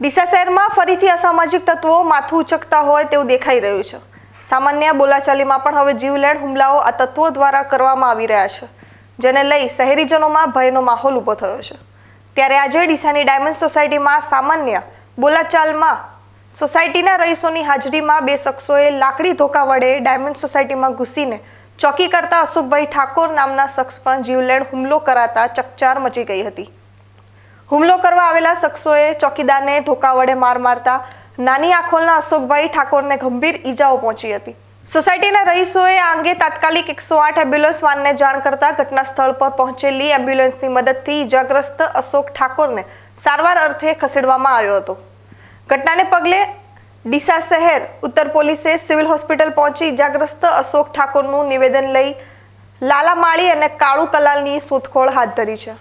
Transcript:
ડીસા શહેરમાં ફરીથી અસામાજિક તત્વો માથું ઉચકતા હોય તેવું દેખાઈ રહ્યું છે સામાન્ય બોલાચાલીમાં પણ હવે જીવલેણ હુમલાઓ આ તત્વો દ્વારા કરવામાં આવી રહ્યા છે જેને લઈ શહેરીજનોમાં ભયનો માહોલ ઊભો થયો છે ત્યારે આજે ડીસાની ડાયમંડ સોસાયટીમાં સામાન્ય બોલાચાલમાં સોસાયટીના રહીશોની હાજરીમાં બે શખ્સોએ લાકડી ધોકા વડે ડાયમંડ સોસાયટીમાં ઘૂસીને ચોકી કરતા અશોકભાઈ ઠાકોર નામના શખ્સ પણ જીવલેણ હુમલો કરાતા ચકચાર મચી ગઈ હતી હુમલો કરવા આવેલા શખ્સોએ ચોકીદારને ધોકા વડે માર મારતા નાની આખોલના અશોકભાઈ ઠાકોરને ગંભીર ઈજાઓ પહોંચી હતી સોસાયટીના રહીશોએ આ અંગે તાત્કાલિક એકસો આઠ એમ્બ્યુલન્સ વાનને જાણ કરતા ઘટના સ્થળ પર પહોંચેલી એમ્બ્યુલન્સની મદદથી ઈજાગ્રસ્ત અશોક ઠાકોરને સારવાર અર્થે ખસેડવામાં આવ્યો હતો ઘટનાને પગલે ડીસા શહેર ઉત્તર પોલીસે સિવિલ હોસ્પિટલ પહોંચી ઇજાગ્રસ્ત અશોક ઠાકોરનું નિવેદન લઈ લાલામાળી અને કાળુ કલાલની શોધખોળ હાથ ધરી છે